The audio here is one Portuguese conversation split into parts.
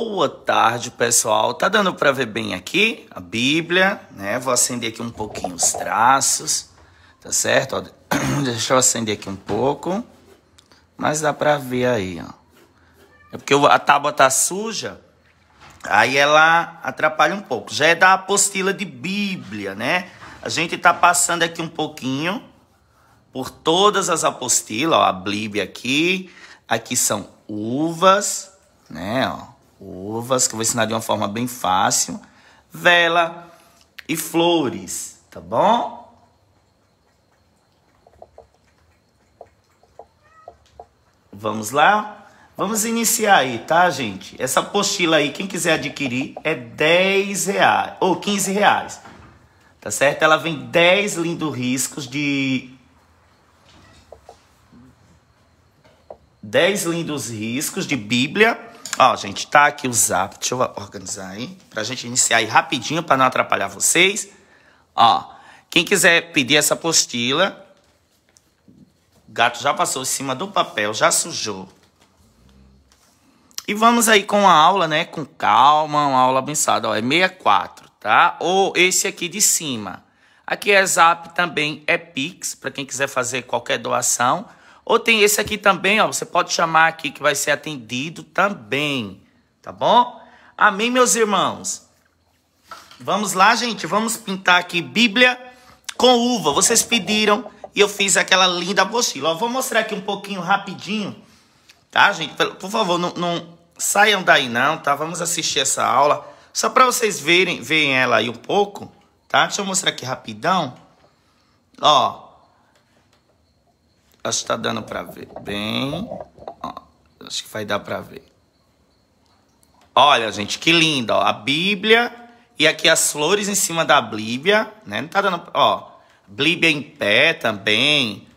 boa tarde, pessoal. Tá dando para ver bem aqui a Bíblia, né? Vou acender aqui um pouquinho os traços, tá certo? Ó, deixa eu acender aqui um pouco, mas dá para ver aí, ó. É porque a tábua tá suja, aí ela atrapalha um pouco. Já é da apostila de Bíblia, né? A gente tá passando aqui um pouquinho por todas as apostilas, ó, a Bíblia aqui, aqui são uvas, né, ó uvas, que eu vou ensinar de uma forma bem fácil, vela e flores, tá bom? Vamos lá? Vamos iniciar aí, tá, gente? Essa apostila aí, quem quiser adquirir, é 10 reais, ou 15 reais, tá certo? Ela vem 10 lindos riscos de... 10 lindos riscos de Bíblia, Ó, gente, tá aqui o zap. Deixa eu organizar aí. Pra gente iniciar aí rapidinho pra não atrapalhar vocês. Ó, quem quiser pedir essa apostila, o gato já passou em cima do papel, já sujou. E vamos aí com a aula, né? Com calma, uma aula abençada. Ó, é 64, tá? Ou esse aqui de cima. Aqui é Zap também, é Pix, para quem quiser fazer qualquer doação. Ou tem esse aqui também, ó. Você pode chamar aqui que vai ser atendido também. Tá bom? Amém, meus irmãos? Vamos lá, gente. Vamos pintar aqui Bíblia com uva. Vocês pediram e eu fiz aquela linda apostila. Ó, vou mostrar aqui um pouquinho rapidinho. Tá, gente? Por favor, não, não saiam daí não, tá? Vamos assistir essa aula. Só para vocês verem, verem ela aí um pouco, tá? Deixa eu mostrar aqui rapidão. Ó, Acho que tá dando pra ver. Bem. Ó, acho que vai dar pra ver. Olha, gente, que linda, ó. A Bíblia e aqui as flores em cima da Bíblia, né? Não tá dando, ó. Bíblia em pé também,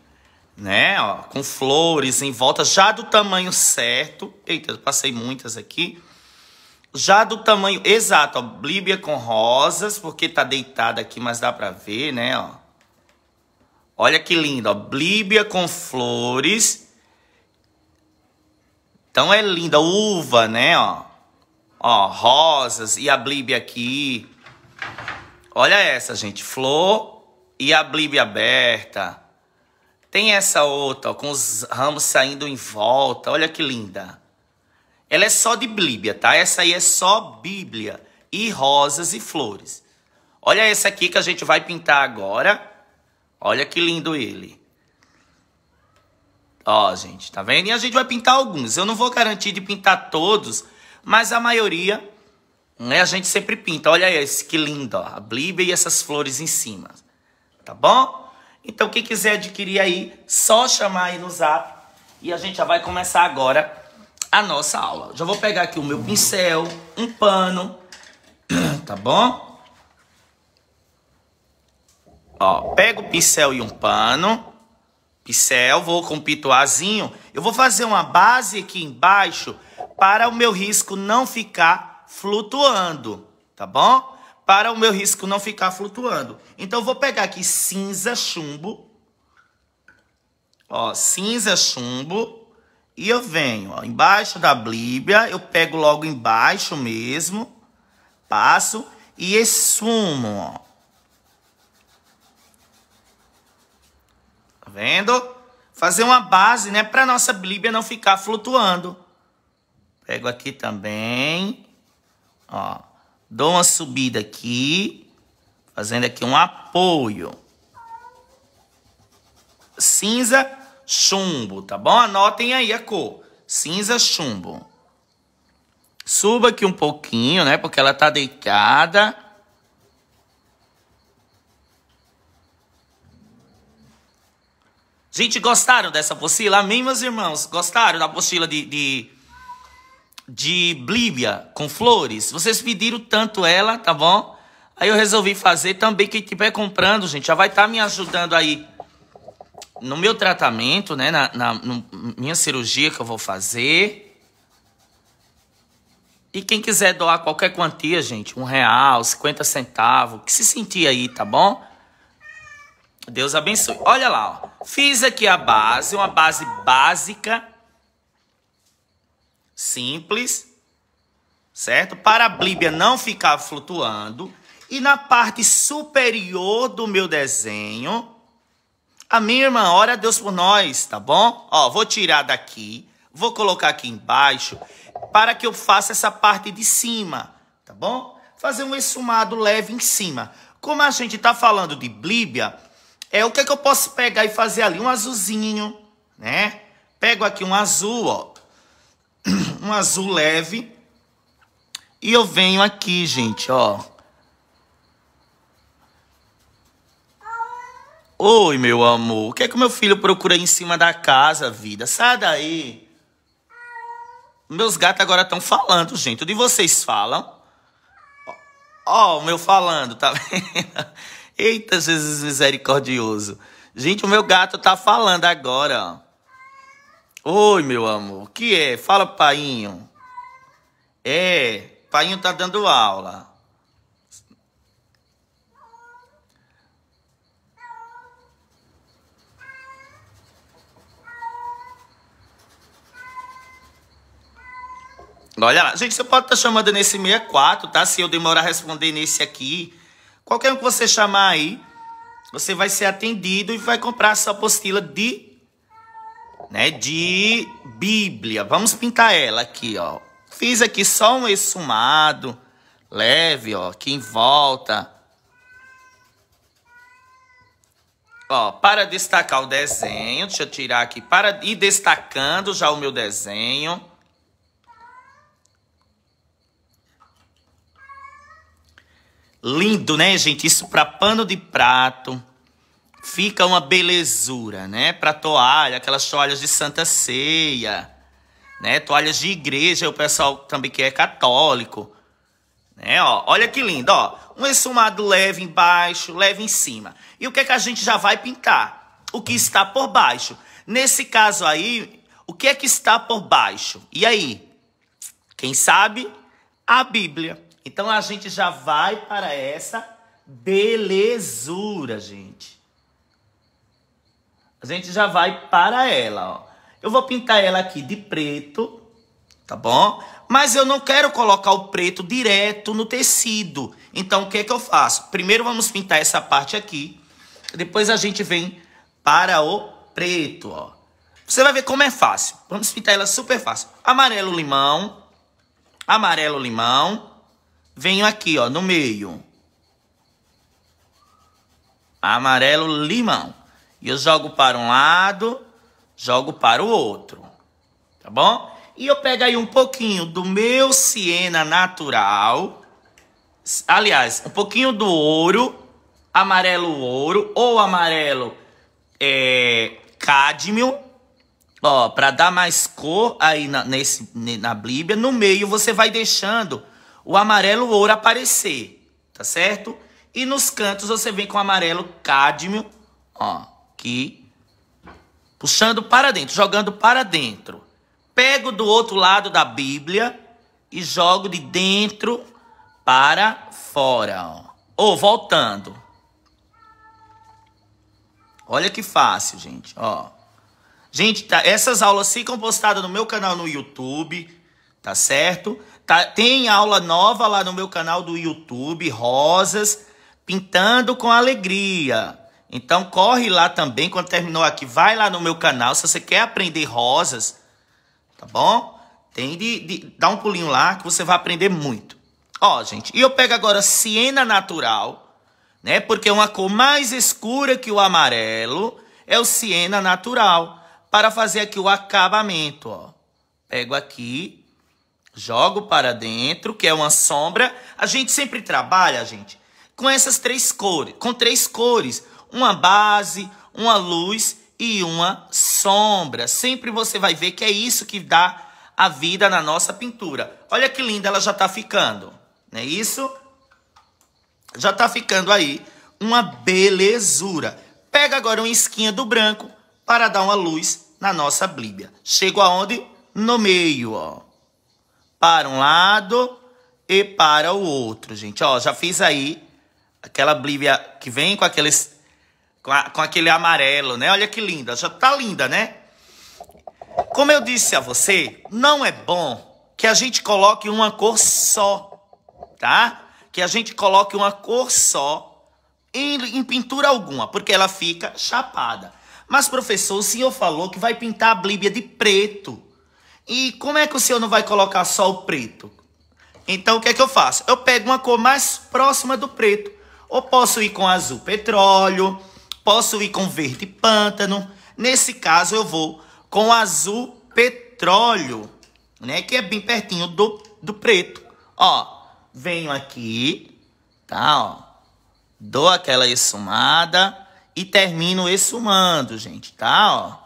né? Ó, com flores em volta, já do tamanho certo. Eita, eu passei muitas aqui. Já do tamanho exato, ó. Bíblia com rosas, porque tá deitada aqui, mas dá pra ver, né, ó. Olha que lindo, ó. Líbia com flores. Então é linda. Uva, né, ó. Ó, rosas e a blíbia aqui. Olha essa, gente. Flor e a blíbia aberta. Tem essa outra, ó, com os ramos saindo em volta. Olha que linda. Ela é só de blíbia, tá? Essa aí é só bíblia e rosas e flores. Olha essa aqui que a gente vai pintar agora. Olha que lindo ele. Ó, gente, tá vendo? E a gente vai pintar alguns. Eu não vou garantir de pintar todos, mas a maioria, né, a gente sempre pinta. Olha esse que lindo, ó, a blíbia e essas flores em cima. Tá bom? Então, quem quiser adquirir aí, só chamar aí no zap. E a gente já vai começar agora a nossa aula. Já vou pegar aqui o meu pincel, um pano, tá bom? Ó, pego o pincel e um pano. Pincel, vou com pituazinho. Eu vou fazer uma base aqui embaixo para o meu risco não ficar flutuando, tá bom? Para o meu risco não ficar flutuando. Então, eu vou pegar aqui cinza chumbo. Ó, cinza chumbo. E eu venho, ó, embaixo da blíbia. Eu pego logo embaixo mesmo. Passo e esfumo, ó. vendo? Fazer uma base, né? Para nossa Bíblia não ficar flutuando. Pego aqui também. Ó. Dou uma subida aqui. Fazendo aqui um apoio. Cinza, chumbo, tá bom? Anotem aí a cor. Cinza, chumbo. Suba aqui um pouquinho, né? Porque ela tá deitada. Gente, gostaram dessa apostila? Amém, meus irmãos? Gostaram da apostila de, de, de Blíbia com flores? Vocês pediram tanto ela, tá bom? Aí eu resolvi fazer também. Quem estiver comprando, gente, já vai estar tá me ajudando aí no meu tratamento, né? Na, na, minha cirurgia que eu vou fazer. E quem quiser doar qualquer quantia, gente, um real, 50 centavos, que se sentir aí, tá bom? Deus abençoe. Olha lá, ó. Fiz aqui a base, uma base básica, simples, certo? Para a blíbia não ficar flutuando. E na parte superior do meu desenho, a minha irmã, ora a Deus por nós, tá bom? Ó, vou tirar daqui, vou colocar aqui embaixo, para que eu faça essa parte de cima, tá bom? Fazer um esfumado leve em cima. Como a gente está falando de blíbia, é o que, é que eu posso pegar e fazer ali? Um azulzinho, né? Pego aqui um azul, ó. Um azul leve. E eu venho aqui, gente, ó. Oi, meu amor. O que é que meu filho procura aí em cima da casa, vida? Sai daí. Meus gatos agora estão falando, gente. O de vocês falam? Ó, o meu falando, tá vendo? Eita, Jesus misericordioso. Gente, o meu gato tá falando agora. Oi, meu amor. O que é? Fala, painho. É, painho tá dando aula. Olha lá. Gente, você pode estar tá chamando nesse 64, tá? Se eu demorar a responder nesse aqui, Qualquer um que você chamar aí, você vai ser atendido e vai comprar essa apostila de, né, de Bíblia. Vamos pintar ela aqui, ó. Fiz aqui só um exumado leve, ó, aqui em volta. Ó, para destacar o desenho, deixa eu tirar aqui, para ir destacando já o meu desenho. Lindo, né, gente? Isso para pano de prato. Fica uma belezura, né? Para toalha, aquelas toalhas de Santa Ceia, né? Toalhas de igreja, o pessoal também que é católico, né? Ó, olha que lindo, ó. Um esfumado leve embaixo, leve em cima. E o que é que a gente já vai pintar? O que está por baixo. Nesse caso aí, o que é que está por baixo? E aí? Quem sabe? A Bíblia. Então a gente já vai para essa belezura, gente. A gente já vai para ela, ó. Eu vou pintar ela aqui de preto, tá bom? Mas eu não quero colocar o preto direto no tecido. Então, o que é que eu faço? Primeiro vamos pintar essa parte aqui. Depois a gente vem para o preto, ó. Você vai ver como é fácil. Vamos pintar ela super fácil. Amarelo limão. Amarelo limão venho aqui, ó, no meio. Amarelo, limão. E eu jogo para um lado, jogo para o outro. Tá bom? E eu pego aí um pouquinho do meu siena natural. Aliás, um pouquinho do ouro, amarelo ouro ou amarelo é, cádmio. Ó, para dar mais cor aí na, nesse, na blíbia. No meio você vai deixando o amarelo ouro aparecer, tá certo? E nos cantos você vem com o amarelo cádmio, ó, aqui, puxando para dentro, jogando para dentro. Pego do outro lado da Bíblia e jogo de dentro para fora, ó. Ou voltando. Olha que fácil, gente, ó. Gente, tá, essas aulas ficam postadas no meu canal no YouTube, tá certo? Tá, tem aula nova lá no meu canal do YouTube, Rosas, Pintando com Alegria. Então corre lá também, quando terminou aqui, vai lá no meu canal, se você quer aprender rosas, tá bom? Tem de, de dar um pulinho lá que você vai aprender muito. Ó, gente, e eu pego agora siena natural, né? Porque uma cor mais escura que o amarelo é o siena natural, para fazer aqui o acabamento, ó. Pego aqui, jogo para dentro, que é uma sombra. A gente sempre trabalha, gente, com essas três cores, com três cores, uma base, uma luz e uma sombra. Sempre você vai ver que é isso que dá a vida na nossa pintura. Olha que linda ela já está ficando, não é isso? Já está ficando aí uma belezura. Pega agora uma esquinha do branco para dar uma luz na nossa blíbia. Chego aonde? No meio, ó para um lado e para o outro, gente. Ó, já fiz aí aquela blívia que vem com aqueles com, a, com aquele amarelo, né? Olha que linda, já tá linda, né? Como eu disse a você, não é bom que a gente coloque uma cor só, tá? Que a gente coloque uma cor só em, em pintura alguma, porque ela fica chapada. Mas, professor, o senhor falou que vai pintar a blíbia de preto. E como é que o senhor não vai colocar só o preto? Então o que é que eu faço? Eu pego uma cor mais próxima do preto. Ou posso ir com azul petróleo, posso ir com verde pântano. Nesse caso eu vou com azul petróleo, né? Que é bem pertinho do, do preto. Ó, venho aqui, tá? Ó, dou aquela esfumada e termino esfumando, gente, tá? Ó.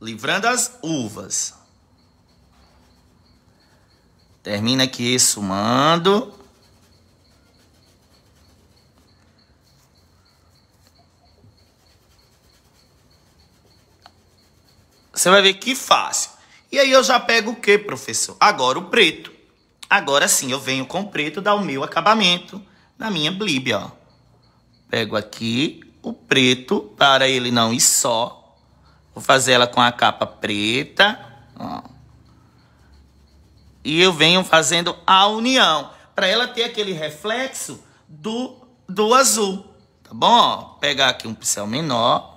livrando as uvas. Termina aqui sumando. Você vai ver que fácil. E aí eu já pego o que, professor? Agora o preto. Agora sim, eu venho com o preto, dá o meu acabamento na minha blíbia, ó. Pego aqui o preto para ele não ir só Vou fazer ela com a capa preta. Ó. E eu venho fazendo a união. Para ela ter aquele reflexo do, do azul. Tá bom? Ó, pegar aqui um pincel menor.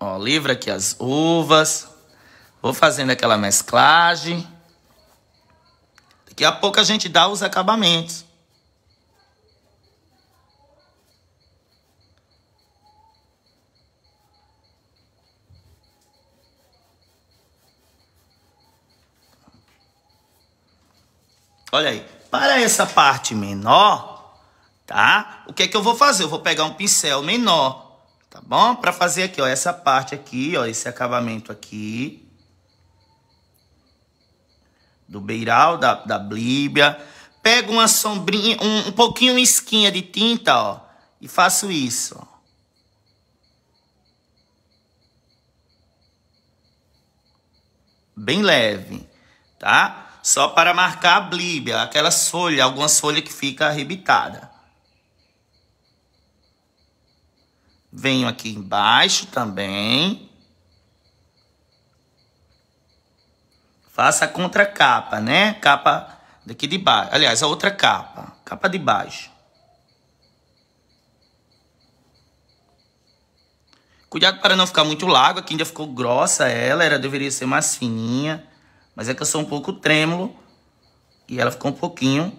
Ó, livra aqui as uvas. Vou fazendo aquela mesclagem. Daqui a pouco a gente dá os acabamentos. Olha aí. Para essa parte menor, tá? O que é que eu vou fazer? Eu vou pegar um pincel menor, tá bom? Para fazer aqui, ó, essa parte aqui, ó, esse acabamento aqui do beiral, da, da blíbia. Pego uma sombrinha, um, um pouquinho esquinha de tinta, ó, e faço isso, ó. Bem leve, tá? Só para marcar a blíbia, aquela folha, algumas folhas que fica arrebitada. Venho aqui embaixo também. Faça a capa, né? Capa daqui de baixo. Aliás, a outra capa. Capa de baixo. Cuidado para não ficar muito largo. Aqui ainda ficou grossa ela. Era, deveria ser mais fininha. Mas é que eu sou um pouco trêmulo. E ela ficou um pouquinho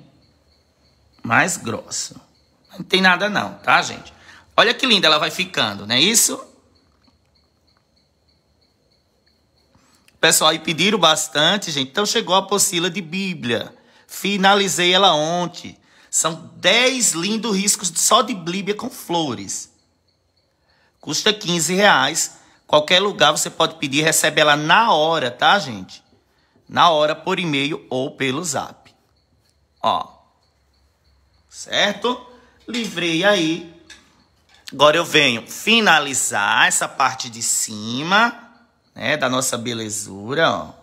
mais grossa. Não tem nada não, tá, gente? Olha que linda ela vai ficando, não é isso? Pessoal, aí pediram bastante, gente. Então chegou a apostila de Bíblia. Finalizei ela ontem. São 10 lindos riscos só de Bíblia com flores. Custa 15 reais. Qualquer lugar você pode pedir, recebe ela na hora, tá, gente? Na hora, por e-mail ou pelo zap. Ó. Certo? Livrei aí. Agora eu venho finalizar essa parte de cima né, da nossa belezura, ó.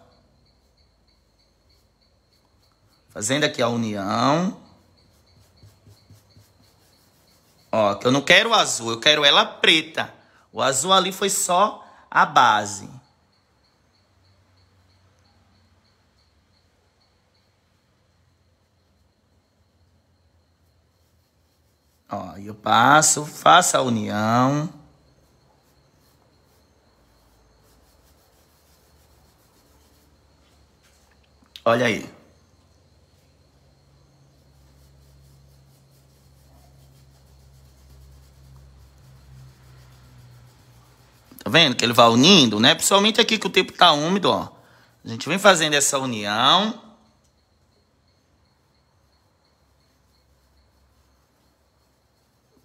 Fazendo aqui a união. Ó, que eu não quero o azul, eu quero ela preta. O azul ali foi só a base. Ó, eu passo, faço a união. Olha aí. Tá vendo que ele vai unindo, né? Principalmente aqui que o tempo tá úmido, ó. A gente vem fazendo essa união.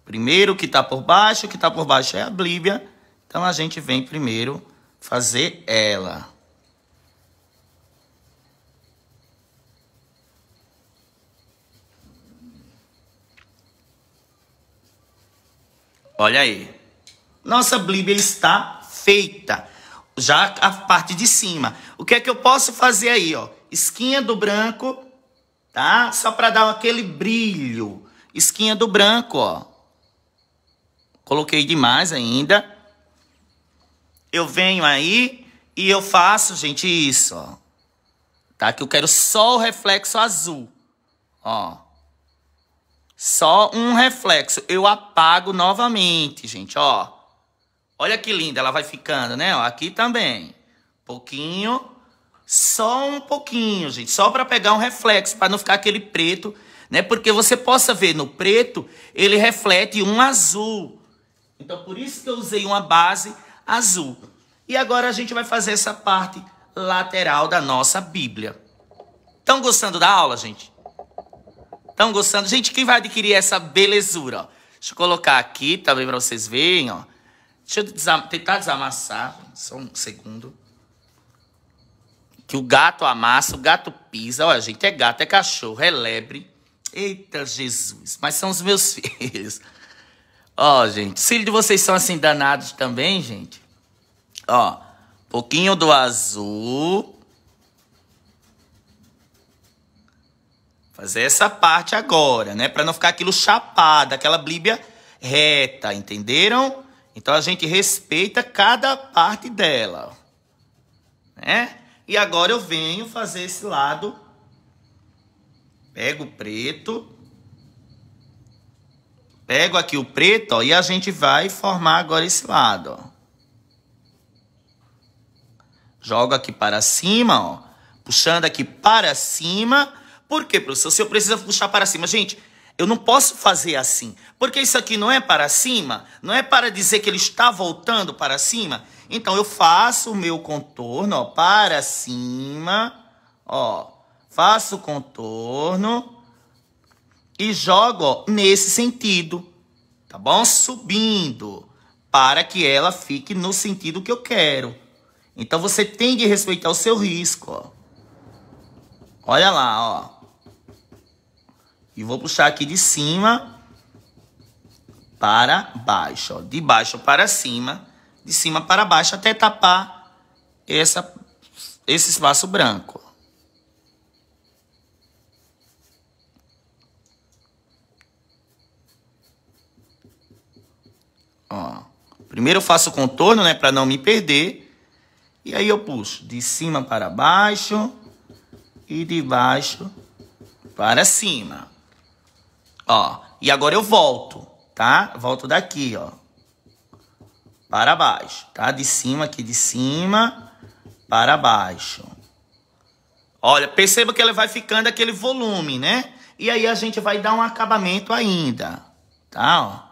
Primeiro que tá por baixo, o que tá por baixo é a blíbia. Então a gente vem primeiro fazer ela. Olha aí. Nossa Bíblia está feita. Já a parte de cima. O que é que eu posso fazer aí, ó? Esquinha do branco, tá? Só para dar aquele brilho. Esquinha do branco, ó. Coloquei demais ainda. Eu venho aí e eu faço, gente, isso, ó. Tá? Que eu quero só o reflexo azul. Ó. Só um reflexo. Eu apago novamente, gente, ó. Olha que linda ela vai ficando, né? Ó, aqui também. Pouquinho. Só um pouquinho, gente. Só para pegar um reflexo, para não ficar aquele preto, né? Porque você possa ver no preto, ele reflete um azul. Então, por isso que eu usei uma base azul. E agora a gente vai fazer essa parte lateral da nossa Bíblia. Estão gostando da aula, gente? Estão gostando? Gente, quem vai adquirir essa belezura? Ó? Deixa eu colocar aqui também para vocês verem, ó. Deixa eu desam tentar desamassar, só um segundo. Que o gato amassa, o gato pisa. Olha, gente, é gato, é cachorro, é lebre. Eita Jesus, mas são os meus filhos. Ó, gente, se de vocês são assim danados também, gente. Ó, pouquinho do azul. Fazer essa parte agora, né? Para não ficar aquilo chapado, aquela bíblia reta, entenderam? Então a gente respeita cada parte dela, né? E agora eu venho fazer esse lado. Pego o preto. Pego aqui o preto, ó, e a gente vai formar agora esse lado, ó. Jogo aqui para cima, ó. Puxando aqui para cima por quê, professor? Se eu preciso puxar para cima, gente, eu não posso fazer assim. Porque isso aqui não é para cima, não é para dizer que ele está voltando para cima. Então eu faço o meu contorno, ó, para cima, ó. Faço o contorno e jogo, ó, nesse sentido. Tá bom? Subindo, para que ela fique no sentido que eu quero. Então você tem de respeitar o seu risco, ó. Olha lá, ó. E vou puxar aqui de cima para baixo, ó. De baixo para cima, de cima para baixo, até tapar essa, esse espaço branco. Ó. Primeiro eu faço o contorno, né, para não me perder. E aí eu puxo de cima para baixo e de baixo para cima. Ó, e agora eu volto, tá? Volto daqui, ó. Para baixo, tá? De cima aqui, de cima para baixo. Olha, perceba que ela vai ficando aquele volume, né? E aí a gente vai dar um acabamento ainda, tá? Ó.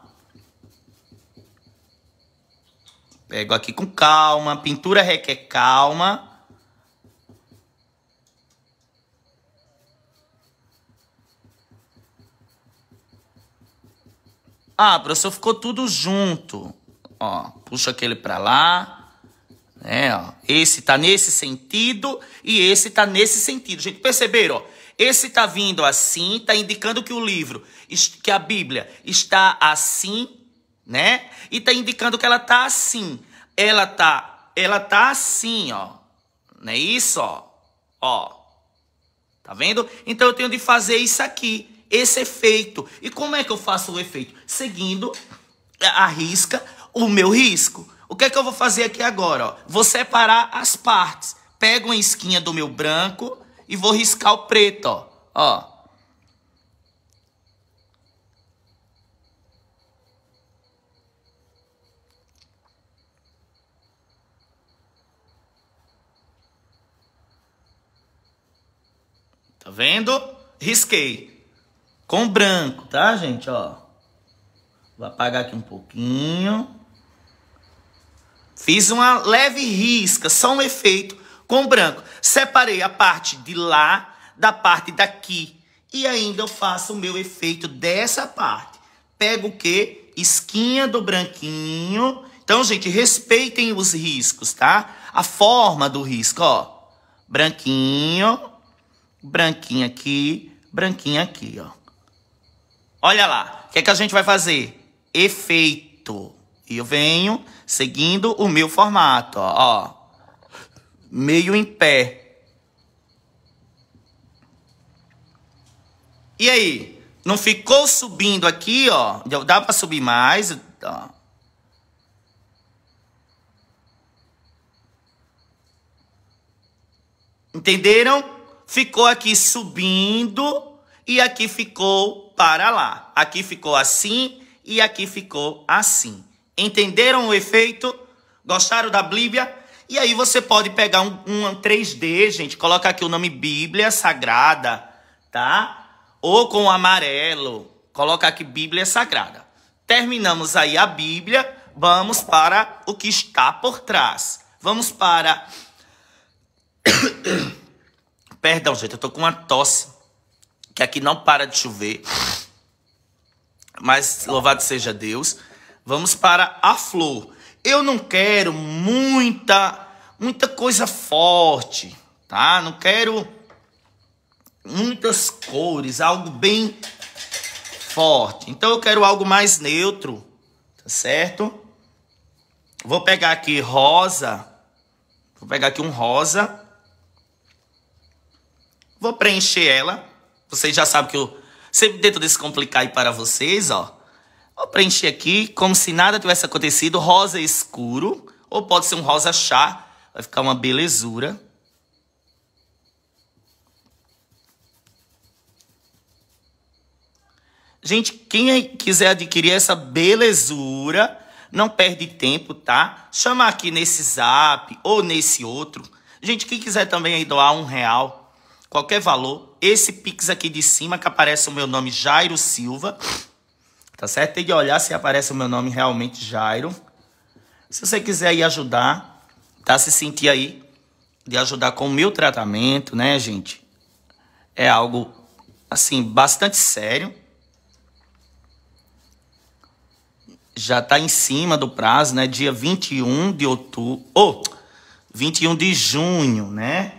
Pego aqui com calma, pintura requer calma Ah, professor, ficou tudo junto. Ó, puxa aquele para lá. É, ó. Esse tá nesse sentido e esse tá nesse sentido. Gente, perceberam? Ó? Esse tá vindo assim, tá indicando que o livro, que a Bíblia está assim, né? E tá indicando que ela tá assim. Ela tá, ela tá assim, ó. Não é isso, ó? Ó. Tá vendo? Então eu tenho de fazer isso aqui esse efeito. E como é que eu faço o efeito? Seguindo a risca, o meu risco. O que é que eu vou fazer aqui agora? Ó? Vou separar as partes. Pego uma esquinha do meu branco e vou riscar o preto, ó. ó. Tá vendo? Risquei com branco, tá, gente? Ó, vou apagar aqui um pouquinho. Fiz uma leve risca, só um efeito com branco. Separei a parte de lá da parte daqui. E ainda eu faço o meu efeito dessa parte. Pego o quê? Esquinha do branquinho. Então, gente, respeitem os riscos, tá? A forma do risco, ó. Branquinho, branquinho aqui, branquinho aqui, ó. Olha lá, o que, é que a gente vai fazer? Efeito. E eu venho seguindo o meu formato, ó. Meio em pé. E aí? Não ficou subindo aqui, ó? Dá para subir mais, ó. Entenderam? Ficou aqui subindo e aqui ficou para lá. Aqui ficou assim e aqui ficou assim. Entenderam o efeito? Gostaram da Bíblia? E aí você pode pegar um, um 3D, gente, coloca aqui o nome Bíblia Sagrada, tá? Ou com amarelo, coloca aqui Bíblia Sagrada. Terminamos aí a Bíblia, vamos para o que está por trás. Vamos para Perdão, gente, eu tô com uma tosse que aqui não para de chover. Mas louvado seja Deus. Vamos para a flor. Eu não quero muita muita coisa forte, tá? Não quero muitas cores, algo bem forte. Então eu quero algo mais neutro, tá certo? Vou pegar aqui rosa. Vou pegar aqui um rosa. Vou preencher ela. Vocês já sabem que eu sempre tento descomplicar aí para vocês, ó. Vou preencher aqui como se nada tivesse acontecido. Rosa escuro, ou pode ser um rosa chá. Vai ficar uma belezura. Gente, quem quiser adquirir essa belezura, não perde tempo, tá? Chama aqui nesse zap ou nesse outro. Gente, quem quiser também doar um real, qualquer valor, esse pix aqui de cima que aparece o meu nome Jairo Silva. Tá certo? Tem que olhar se aparece o meu nome realmente Jairo. Se você quiser aí ajudar, tá? Se sentir aí de ajudar com o meu tratamento, né, gente? É algo, assim, bastante sério. Já tá em cima do prazo, né? Dia 21 de outubro. Ou, oh, 21 de junho, né?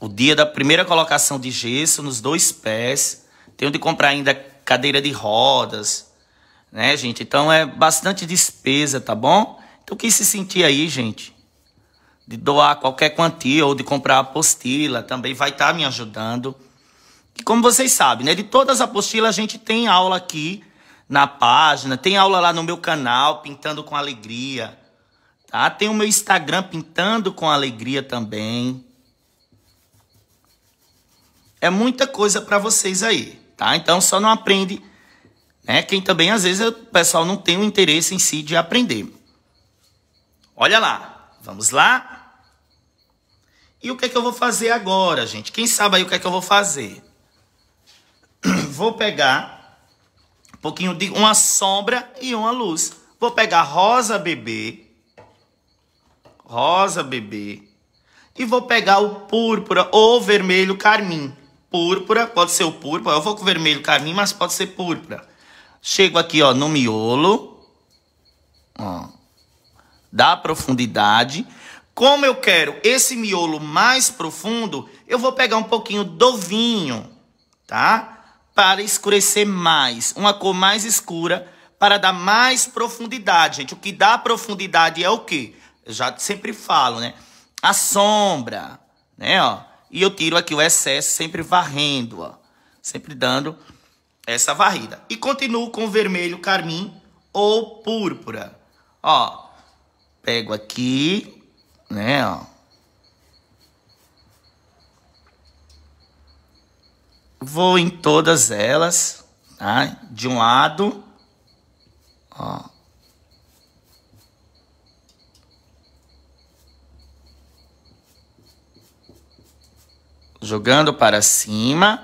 o dia da primeira colocação de gesso nos dois pés. Tenho de comprar ainda cadeira de rodas, né, gente? Então é bastante despesa, tá bom? Então quem se sentir aí, gente, de doar qualquer quantia ou de comprar apostila, também vai estar tá me ajudando. E como vocês sabem, né, de todas as apostilas a gente tem aula aqui na página, tem aula lá no meu canal Pintando com Alegria, tá? Tem o meu Instagram Pintando com Alegria também é muita coisa para vocês aí, tá? Então só não aprende, né? Quem também às vezes o pessoal não tem o interesse em si de aprender. Olha lá, vamos lá. E o que é que eu vou fazer agora, gente? Quem sabe aí o que é que eu vou fazer? Vou pegar um pouquinho de uma sombra e uma luz. Vou pegar rosa bebê, rosa bebê, e vou pegar o púrpura ou vermelho carmim púrpura, pode ser o púrpura, eu vou com vermelho carmim, mas pode ser púrpura. Chego aqui, ó, no miolo, ó, da profundidade. Como eu quero esse miolo mais profundo, eu vou pegar um pouquinho do vinho, tá? Para escurecer mais, uma cor mais escura, para dar mais profundidade, gente. O que dá profundidade é o quê? Eu já sempre falo, né? A sombra, né, ó. E eu tiro aqui o excesso, sempre varrendo, ó. Sempre dando essa varrida. E continuo com vermelho, carmim ou púrpura. Ó, pego aqui, né, ó. Vou em todas elas, tá? De um lado, ó. Jogando para cima,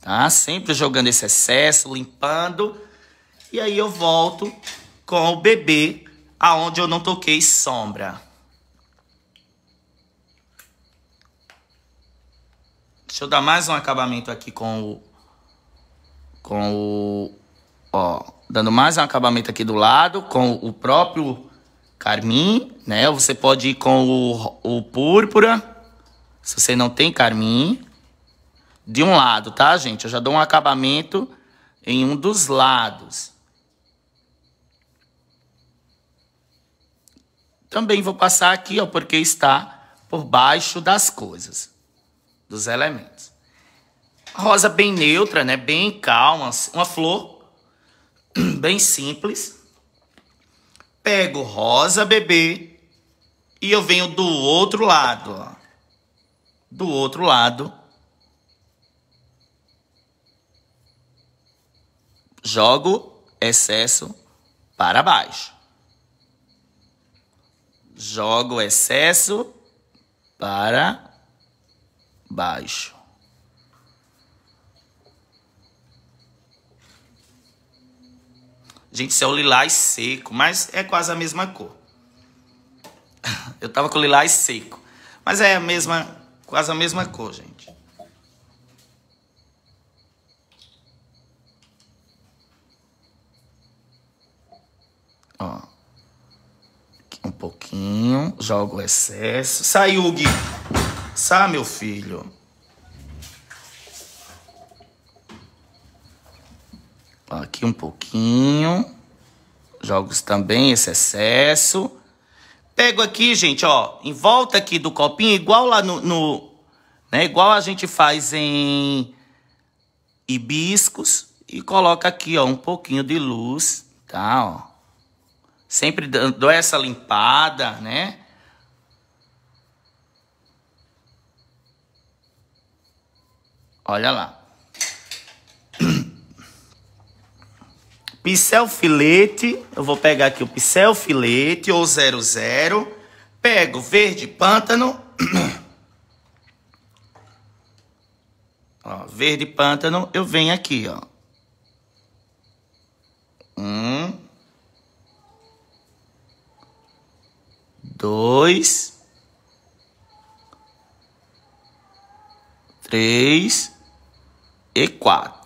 tá? Sempre jogando esse excesso, limpando. E aí eu volto com o bebê aonde eu não toquei sombra. Deixa eu dar mais um acabamento aqui com o... Com o... Ó, dando mais um acabamento aqui do lado com o próprio carmim, né? Você pode ir com o, o púrpura. Se você não tem carmim, de um lado, tá, gente? Eu já dou um acabamento em um dos lados. Também vou passar aqui, ó, porque está por baixo das coisas, dos elementos. Rosa bem neutra, né? Bem calma, uma flor bem simples. Pego rosa, bebê, e eu venho do outro lado, ó do outro lado, jogo excesso para baixo. Jogo excesso para baixo. Gente, isso é o lilás seco, mas é quase a mesma cor. Eu tava com o lilás seco, mas é a mesma Quase a mesma cor, gente. Ó. Um pouquinho. Jogo o excesso. Sai, Hugo. Sai, meu filho. Aqui um pouquinho. Jogos também esse excesso. Pego aqui, gente, ó, em volta aqui do copinho, igual lá no, no né, igual a gente faz em hibiscos e coloca aqui, ó, um pouquinho de luz, tá, ó. Sempre dando essa limpada, né? Olha lá. Pincel filete, eu vou pegar aqui o pincel filete ou 00. Pego verde pântano. ó, verde pântano, eu venho aqui, ó. Um. Dois. Três. E quatro.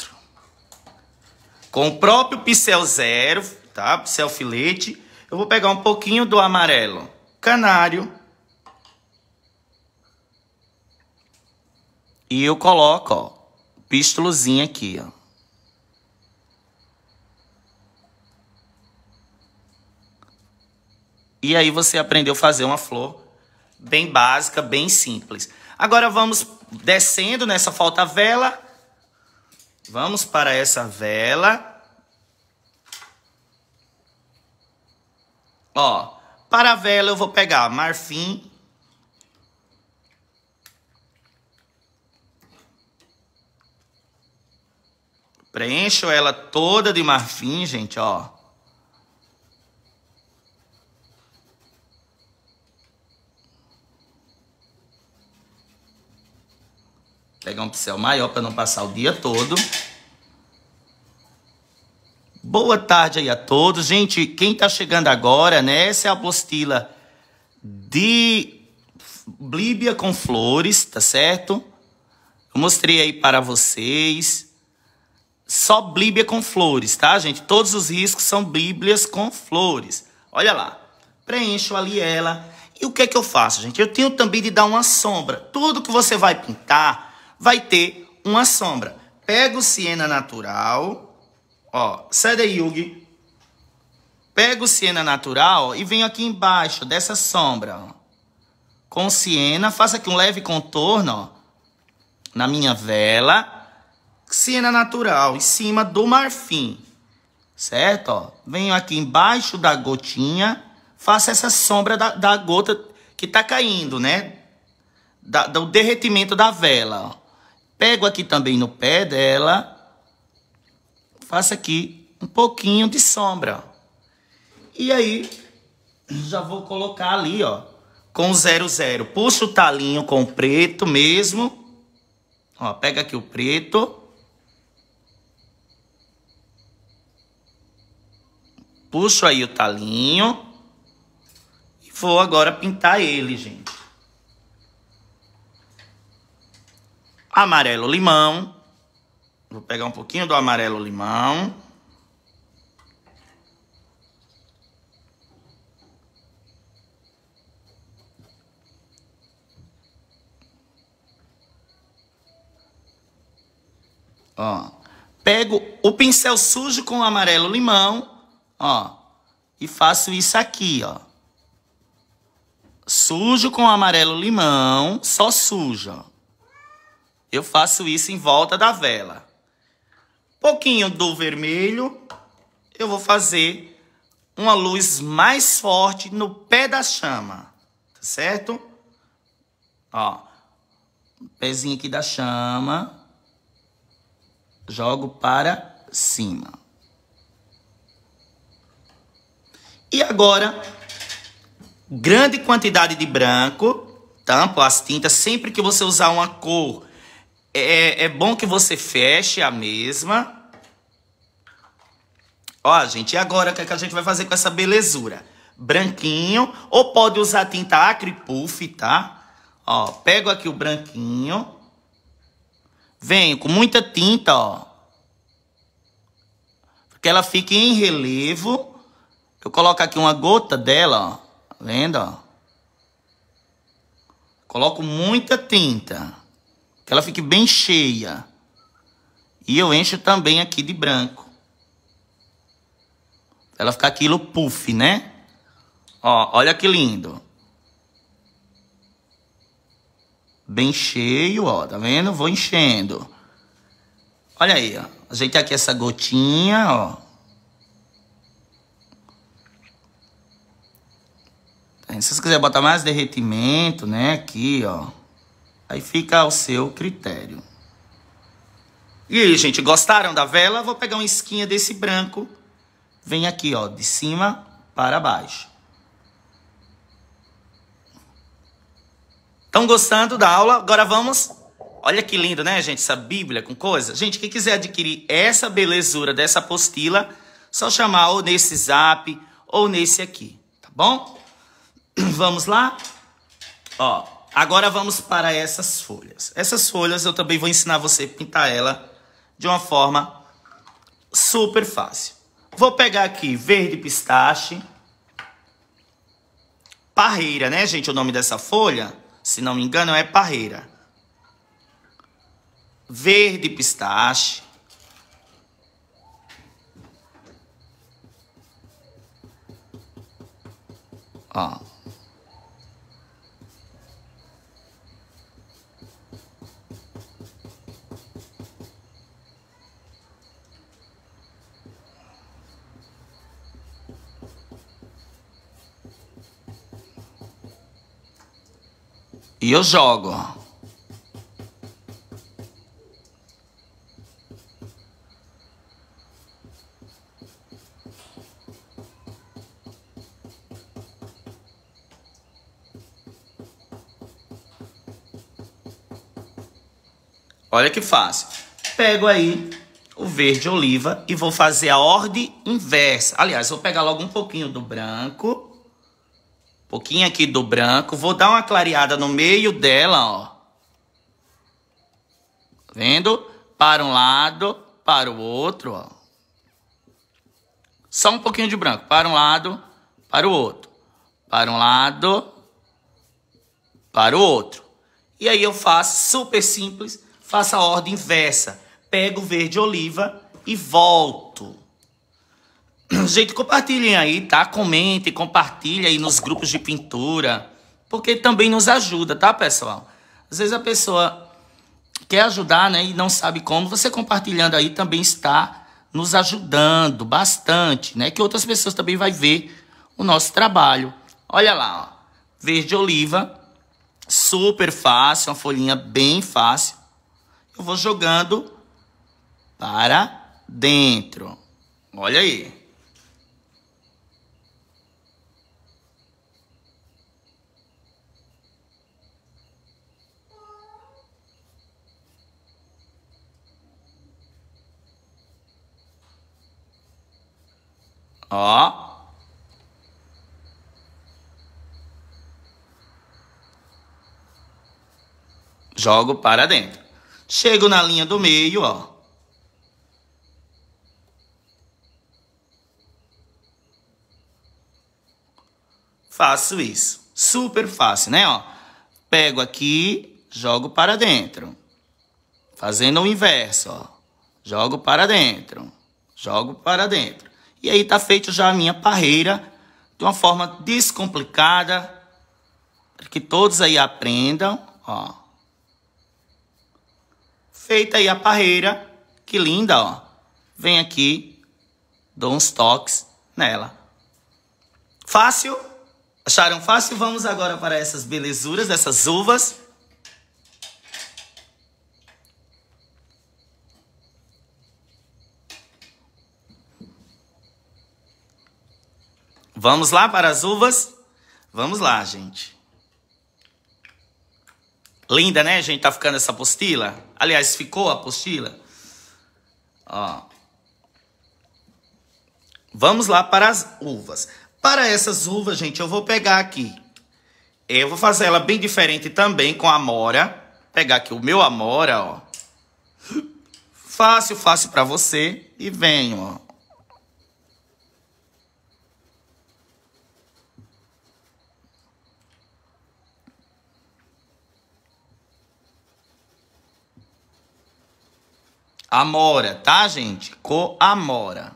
Com o próprio pincel zero, tá? Pincel filete, eu vou pegar um pouquinho do amarelo canário. E eu coloco, ó, pístolozinho aqui, ó. E aí você aprendeu a fazer uma flor bem básica, bem simples. Agora vamos descendo nessa falta vela Vamos para essa vela. Ó, para a vela eu vou pegar marfim. Preencho ela toda de marfim, gente, ó. pincel maior para não passar o dia todo. Boa tarde aí a todos. Gente, quem está chegando agora, né? Essa é a apostila de Líbia com flores, tá certo? Eu mostrei aí para vocês. Só Bíblia com flores, tá, gente? Todos os riscos são Bíblias com flores. Olha lá. Preencho ali ela. E o que é que eu faço, gente? Eu tenho também de dar uma sombra. Tudo que você vai pintar, vai ter uma sombra. Pega o siena natural, ó, Seda Yugi. Pega o siena natural e venho aqui embaixo dessa sombra. Ó. Com siena, faça aqui um leve contorno, ó, na minha vela. Siena natural, em cima do marfim, certo? Ó, venho aqui embaixo da gotinha, faça essa sombra da, da gota que tá caindo, né? Da, do derretimento da vela, ó. Pego aqui também no pé dela, faço aqui um pouquinho de sombra. E aí, já vou colocar ali, ó, com 00. Puxo o talinho com o preto mesmo. Ó, pega aqui o preto. Puxo aí o talinho. E vou agora pintar ele, gente. amarelo limão. Vou pegar um pouquinho do amarelo limão. Ó, pego o pincel sujo com o amarelo limão, ó, e faço isso aqui, ó. Sujo com amarelo limão, só suja, ó. Eu faço isso em volta da vela. Pouquinho do vermelho, eu vou fazer uma luz mais forte no pé da chama, tá certo? Ó, pezinho aqui da chama, jogo para cima. E agora, grande quantidade de branco, tampo as tintas, sempre que você usar uma cor é, é, é bom que você feche a mesma. Ó, gente, e agora o que, é que a gente vai fazer com essa belezura? Branquinho, ou pode usar tinta acripuff, tá? Ó, pego aqui o branquinho. Venho com muita tinta, ó. Que ela fique em relevo. Eu coloco aqui uma gota dela, ó. Tá vendo, ó? Coloco muita tinta que ela fique bem cheia. E eu encho também aqui de branco. Ela fica aquilo puff, né? Ó, olha que lindo. Bem cheio, ó, tá vendo? Vou enchendo. Olha aí, ó. Ajeitar aqui essa gotinha, ó. Se vocês quiserem botar mais derretimento, né? Aqui, ó. Aí fica ao seu critério. E aí, gente, gostaram da vela? Vou pegar uma esquinha desse branco. Vem aqui, ó, de cima para baixo. Estão gostando da aula? Agora vamos... Olha que lindo, né, gente? Essa Bíblia com coisa. Gente, quem quiser adquirir essa belezura dessa apostila, só chamar ou nesse zap ou nesse aqui, tá bom? Vamos lá? Ó, Agora vamos para essas folhas. Essas folhas eu também vou ensinar você a pintar ela de uma forma super fácil. Vou pegar aqui verde pistache. Parreira, né, gente? O nome dessa folha, se não me engano, é parreira. Verde pistache. Ó. E eu jogo. Olha que fácil. Pego aí o verde oliva e vou fazer a ordem inversa. Aliás, vou pegar logo um pouquinho do branco pouquinho aqui do branco. Vou dar uma clareada no meio dela, ó. Tá vendo? Para um lado, para o outro, ó. Só um pouquinho de branco. Para um lado, para o outro. Para um lado, para o outro. E aí eu faço, super simples, faço a ordem inversa. Pego o verde oliva e volto. Gente, compartilhem aí, tá? comente, compartilha aí nos grupos de pintura. Porque também nos ajuda, tá, pessoal? Às vezes a pessoa quer ajudar, né? E não sabe como. Você compartilhando aí também está nos ajudando bastante, né? Que outras pessoas também vai ver o nosso trabalho. Olha lá, ó. Verde oliva. Super fácil, uma folhinha bem fácil. Eu vou jogando para dentro. Olha aí. Ó. Jogo para dentro. Chego na linha do meio, ó. Faço isso. Super fácil, né? Ó, pego aqui, jogo para dentro. Fazendo o inverso, ó. Jogo para dentro. Jogo para dentro. E aí tá feito já a minha parreira de uma forma descomplicada, para que todos aí aprendam, ó. Feita aí a parreira, que linda, ó. Vem aqui, dou uns toques nela. Fácil? Acharam fácil? Vamos agora para essas belezuras, essas uvas. Vamos lá para as uvas? Vamos lá, gente. Linda, né, gente? Tá ficando essa apostila? Aliás, ficou a apostila? Ó. Vamos lá para as uvas. Para essas uvas, gente, eu vou pegar aqui. Eu vou fazer ela bem diferente também com a amora. Pegar aqui o meu amora, ó. Fácil, fácil para você. E venho, ó. Amora, tá, gente? Co-amora.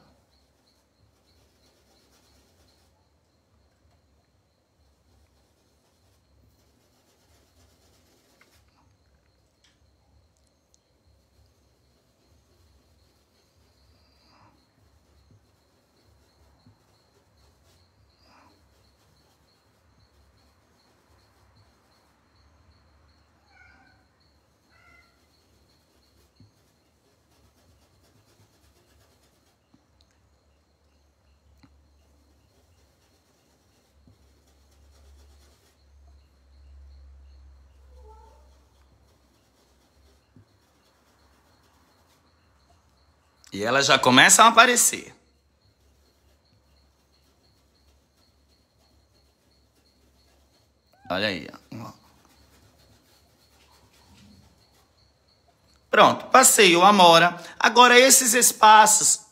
E elas já começam a aparecer. Olha aí. Ó. Pronto, passei o Amora. Agora, esses espaços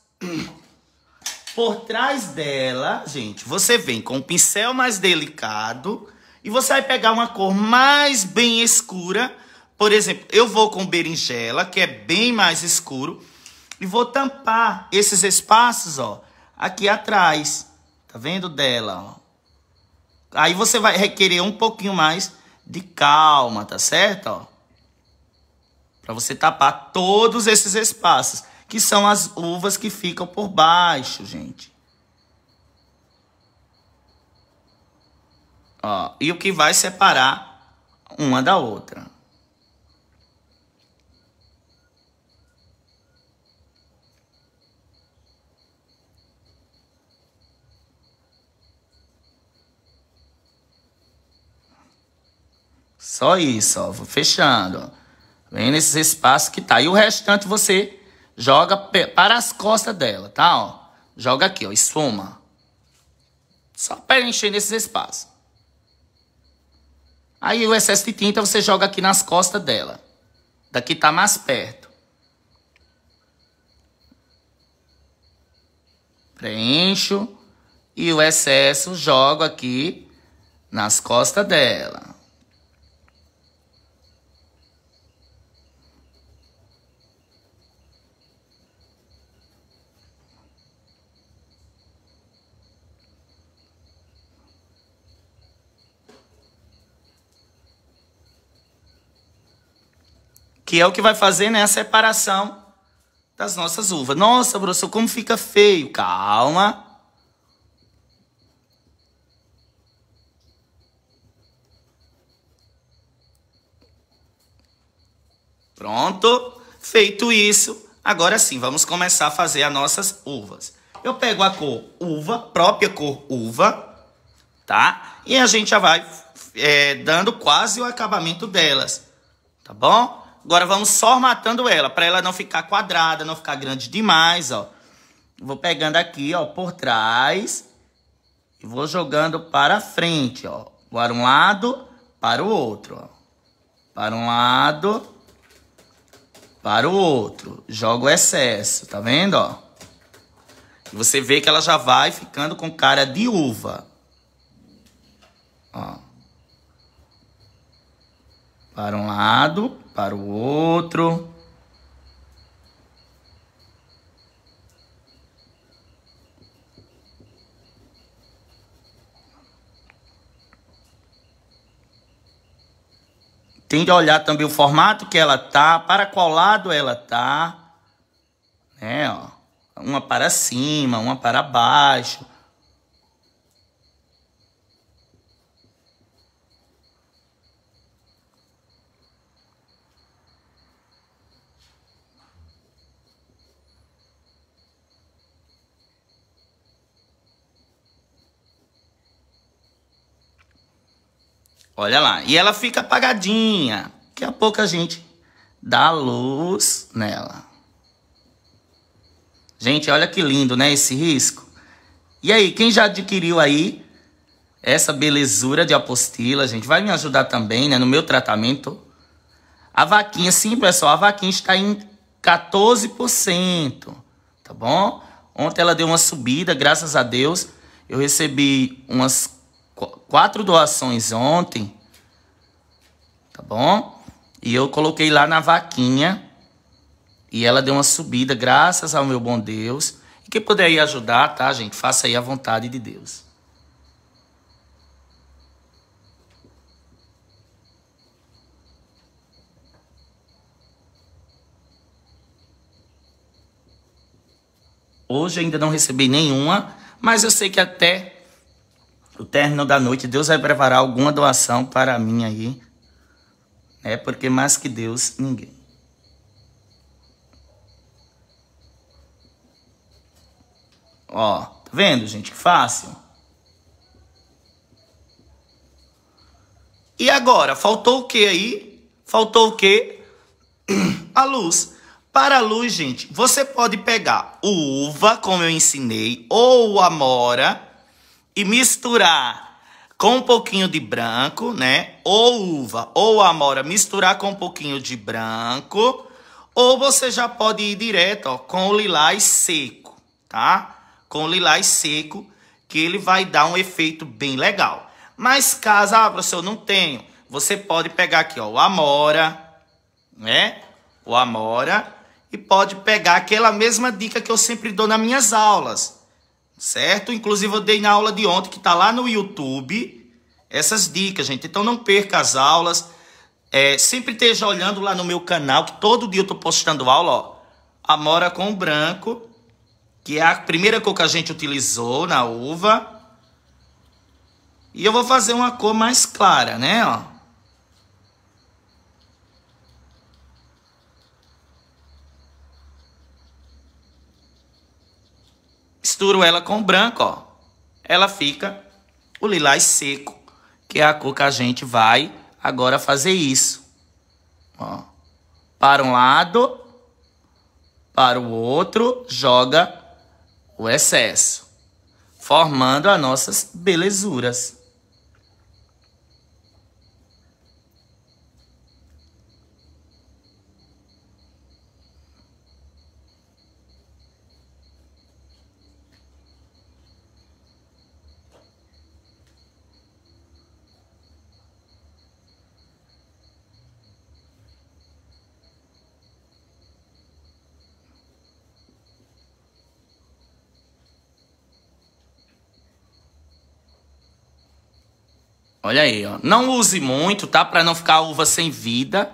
por trás dela, gente, você vem com um pincel mais delicado e você vai pegar uma cor mais bem escura. Por exemplo, eu vou com berinjela, que é bem mais escuro. E vou tampar esses espaços, ó, aqui atrás. Tá vendo dela, ó. Aí você vai requerer um pouquinho mais de calma, tá certo, ó? Para você tapar todos esses espaços, que são as uvas que ficam por baixo, gente. Ó, e o que vai separar uma da outra. Só isso, ó. Vou fechando. Vem nesses espaços que tá. E o restante você joga para as costas dela, tá? Ó. Joga aqui, ó. Esfuma. Só para encher nesses espaços. Aí o excesso de tinta você joga aqui nas costas dela. Daqui tá mais perto. Preencho. E o excesso jogo aqui nas costas dela. que é o que vai fazer né, a separação das nossas uvas. Nossa, professor, como fica feio. Calma. Pronto. Feito isso, agora sim, vamos começar a fazer as nossas uvas. Eu pego a cor uva, própria cor uva, tá? E a gente já vai é, dando quase o acabamento delas, tá bom? Agora vamos formatando ela, para ela não ficar quadrada, não ficar grande demais, ó. Vou pegando aqui, ó, por trás. E vou jogando para frente, ó. Para um lado, para o outro, ó. Para um lado, para o outro. Jogo o excesso, tá vendo, ó? E você vê que ela já vai ficando com cara de uva. Ó. Para um lado, para o outro. Tem de olhar também o formato que ela tá, para qual lado ela tá, né, ó. Uma para cima, uma para baixo. Olha lá. E ela fica apagadinha. Daqui a pouco a gente dá luz nela. Gente, olha que lindo, né? Esse risco. E aí, quem já adquiriu aí essa belezura de apostila, gente? Vai me ajudar também, né? No meu tratamento. A vaquinha, sim, pessoal. A vaquinha está em 14%. Tá bom? Ontem ela deu uma subida, graças a Deus. Eu recebi umas quatro doações ontem, tá bom? E eu coloquei lá na vaquinha e ela deu uma subida, graças ao meu bom Deus. E quem puder ir ajudar, tá, gente? Faça aí a vontade de Deus. Hoje ainda não recebi nenhuma, mas eu sei que até o término da noite, Deus vai preparar alguma doação para mim aí. é Porque mais que Deus, ninguém. Ó, tá vendo, gente? Que fácil. E agora? Faltou o que aí? Faltou o que? A luz. Para a luz, gente, você pode pegar o uva, como eu ensinei, ou amora e misturar com um pouquinho de branco, né? Ou uva ou amora, misturar com um pouquinho de branco. Ou você já pode ir direto ó, com o lilás seco, tá? Com o lilás seco, que ele vai dar um efeito bem legal. Mas caso, ah, professor, eu não tenho. Você pode pegar aqui, ó, o amora, né? O amora. E pode pegar aquela mesma dica que eu sempre dou nas minhas aulas certo? Inclusive eu dei na aula de ontem que está lá no YouTube essas dicas, gente. Então não perca as aulas. É, sempre esteja olhando lá no meu canal, que todo dia eu estou postando aula, ó. Amora com branco, que é a primeira cor que a gente utilizou na uva. E eu vou fazer uma cor mais clara, né, ó. misturo ela com o branco, ó. Ela fica o lilás seco, que é a cor que a gente vai agora fazer isso. Ó. Para um lado, para o outro, joga o excesso, formando as nossas belezuras. Olha aí, ó. Não use muito, tá? Para não ficar a uva sem vida.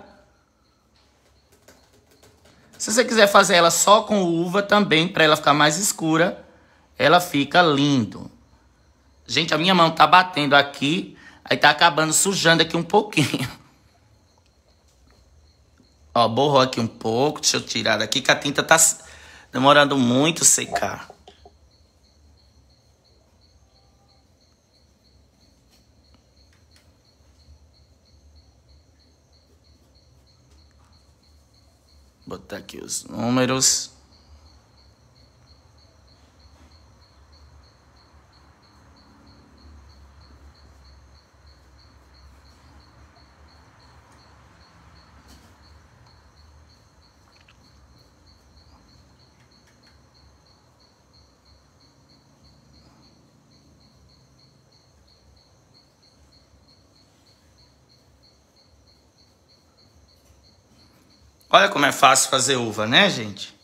Se você quiser fazer ela só com uva também, para ela ficar mais escura, ela fica lindo. Gente, a minha mão tá batendo aqui, aí tá acabando sujando aqui um pouquinho. Ó, borrou aqui um pouco, deixa eu tirar daqui que a tinta tá demorando muito secar. botar aqui os números. Olha como é fácil fazer uva, né, gente?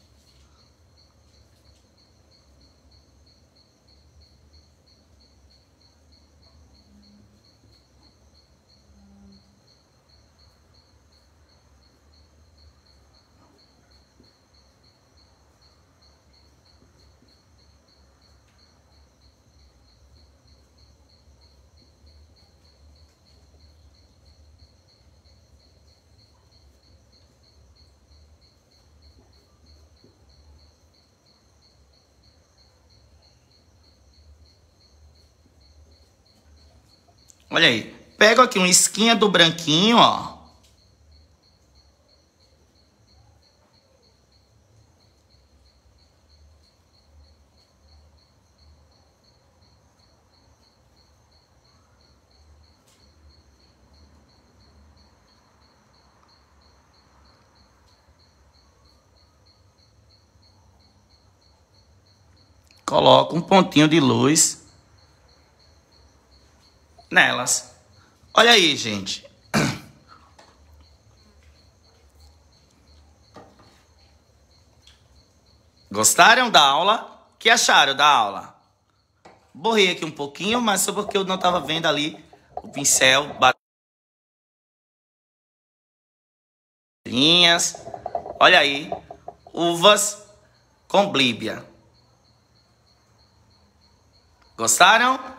Olha aí. Pego aqui uma esquinha do branquinho, ó. Coloco um pontinho de luz nelas. Olha aí, gente. Gostaram da aula? que acharam da aula? Borrei aqui um pouquinho, mas só porque eu não estava vendo ali o pincel. Linhas. Olha aí. Uvas com blíbia. Gostaram?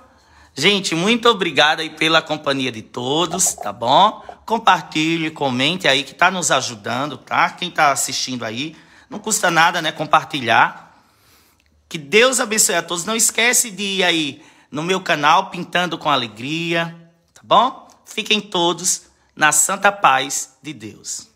Gente, muito obrigado aí pela companhia de todos, tá bom? Compartilhe, comente aí que tá nos ajudando, tá? Quem tá assistindo aí, não custa nada, né, compartilhar. Que Deus abençoe a todos. Não esquece de ir aí no meu canal Pintando com Alegria, tá bom? Fiquem todos na santa paz de Deus.